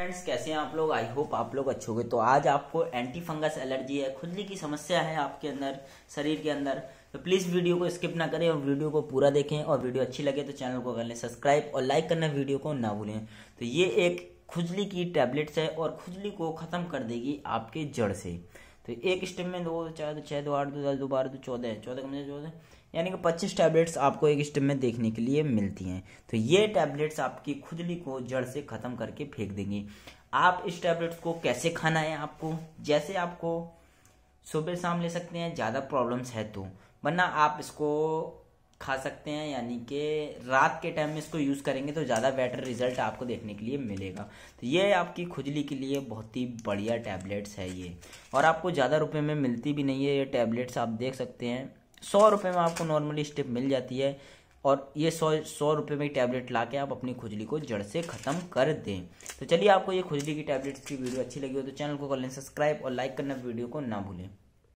friends कैसे हैं आप लोग आई होप आप लोग अच्छे होंगे तो आज आपको एंटी फंगस एलर्जी है खुजली की समस्या है आपके अंदर शरीर के अंदर तो प्लीज़ वीडियो को स्किप ना करें और वीडियो को पूरा देखें और वीडियो अच्छी लगे तो चैनल को कर लें सब्सक्राइब और लाइक करना वीडियो को ना भूलें तो ये एक खुजली की टैबलेट्स है और खुजली को ख़त्म कर देगी आपके जड़ से तो एक स्टेप में दो चार दो छः दो आठ दो दस दो बारह दो चौदह है चौदह कम से चौदह यानी कि पच्चीस टैबलेट्स आपको एक स्टेप में देखने के लिए मिलती हैं तो ये टैबलेट्स आपकी खुजली को जड़ से ख़त्म करके फेंक देंगे आप इस टैबलेट्स को कैसे खाना है आपको जैसे आपको सुबह शाम ले सकते हैं ज़्यादा प्रॉब्लम्स है तो वरना आप इसको खा सकते हैं यानी कि रात के टाइम में इसको यूज़ करेंगे तो ज़्यादा बेटर रिजल्ट आपको देखने के लिए मिलेगा तो ये आपकी खुजली के लिए बहुत ही बढ़िया टैबलेट्स है ये और आपको ज़्यादा रुपए में मिलती भी नहीं है ये टैबलेट्स आप देख सकते हैं सौ रुपये में आपको नॉर्मली स्टेप मिल जाती है और ये सौ सौ रुपये में टैबलेट ला के आप अपनी खुजली को जड़ से ख़त्म कर दें तो चलिए आपको ये खुजली की टैबलेट्स की वीडियो अच्छी लगी हो तो चैनल को कर लें सब्सक्राइब और लाइक करना वीडियो को ना भूलें